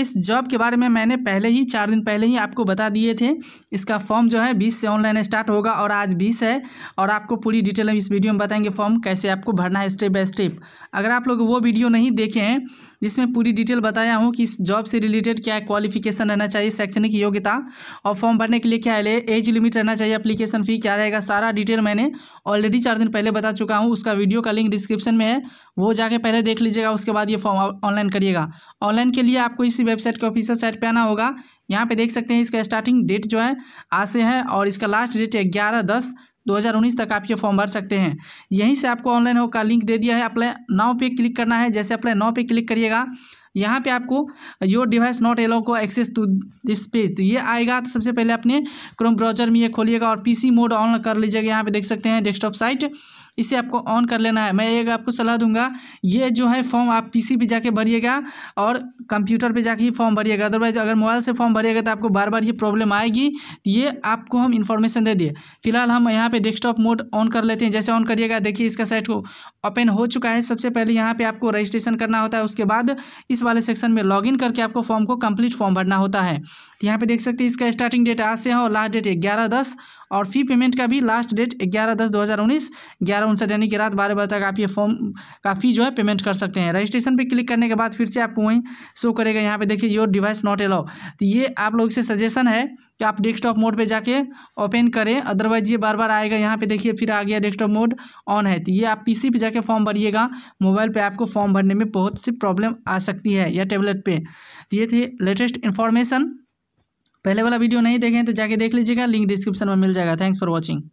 इस जॉब के बारे में मैंने पहले ही चार दिन पहले ही आपको बता दिए थे इसका फॉर्म जो है बीस से ऑनलाइन स्टार्ट होगा और आज बीस है और आपको पूरी डिटेल हम इस वीडियो में बताएंगे फॉर्म कैसे आपको भरना है स्टेप बाय स्टेप अगर आप लोग वो वीडियो नहीं देखे हैं जिसमें पूरी डिटेल बताया हूँ कि इस जॉब से रिलेटेड क्या क्वालिफिकेशन रहना चाहिए शैक्षणिक योग्यता और फॉर्म भरने के लिए क्या है एज लिमिट रहना चाहिए अप्लीकेशन फ़ी क्या रहेगा सारा डिटेल मैंने ऑलरेडी चार दिन पहले बता चुका हूँ उसका वीडियो का लिंक डिस्क्रिप्शन में है वो जाके पहले देख लीजिएगा उसके बाद ये फॉर्म ऑनलाइन करिएगा ऑनलाइन के लिए आपको इसी वेबसाइट के ऑफिशियल साइट पर आना होगा यहाँ पे देख सकते हैं इसका स्टार्टिंग डेट जो है आज से है और इसका लास्ट डेट है ग्यारह दस 2019 तक आप ये फॉर्म भर सकते हैं यहीं से आपको ऑनलाइन हो का लिंक दे दिया है अपने नाव पे क्लिक करना है जैसे अपने नाव पे क्लिक करिएगा यहाँ पे आपको योर डिवाइस नॉट एलाउ को एक्सेस टू दिस पेज तो ये आएगा तो सबसे पहले अपने क्रोम ब्राउजर में ये खोलिएगा और पीसी मोड ऑन कर लीजिएगा यहाँ पे देख सकते हैं डेस्कटॉप साइट इसे आपको ऑन कर लेना है मैं एक आपको सलाह दूंगा ये जो है फॉर्म आप पीसी पे जाके भरिएगा और कंप्यूटर पे जाके ही फॉर्म भरिएगा अदरवाइज अगर मोबाइल से फॉर्म भरिएगा तो आपको बार बार ये प्रॉब्लम आएगी ये आपको हम इन्फॉर्मेशन दे दिए फिलहाल हम यहाँ पे डेस्कटॉप मोड ऑन कर लेते हैं जैसे ऑन करिएगा देखिए इसका साइट को ओपन हो चुका है सबसे पहले यहाँ पर आपको रजिस्ट्रेशन करना होता है उसके बाद इस वाले सेक्शन में लॉग करके आपको फॉर्म को कंप्लीट फॉर्म भरना होता है तो यहाँ पे देख सकते हैं इसका स्टार्टिंग डेट आज से है और लास्ट डेट ग्यारह दस और फी पेमेंट का भी लास्ट डेट ग्यारह दस दो हज़ार उन्नीस ग्यारह उनसठ यानी कि रात बारह बजे तक आप ये फॉर्म का फी जो है पेमेंट कर सकते हैं रजिस्ट्रेशन पर क्लिक करने के बाद फिर से आपको वहीं शो करेगा यहाँ पे देखिए योर डिवाइस नॉट अलाउ तो ये आप लोग से सजेशन है कि आप डेस्कटॉप मोड पर जाके ओपन करें अदरवाइज ये बार बार आएगा यहाँ पर देखिए फिर आ गया डेस्कटॉप मोड ऑन है तो ये आप पी सी जाके फॉर्म भरिएगा मोबाइल पर आपको फॉर्म भरने में बहुत सी प्रॉब्लम आ सकती है या टेबलेट पे तो ये थे लेटेस्ट इन्फॉर्मेशन पहले वाला वीडियो नहीं देखें तो जाके देख लीजिएगा लिंक डिस्क्रिप्शन में मिल जाएगा थैंक्स फॉर वॉचिंग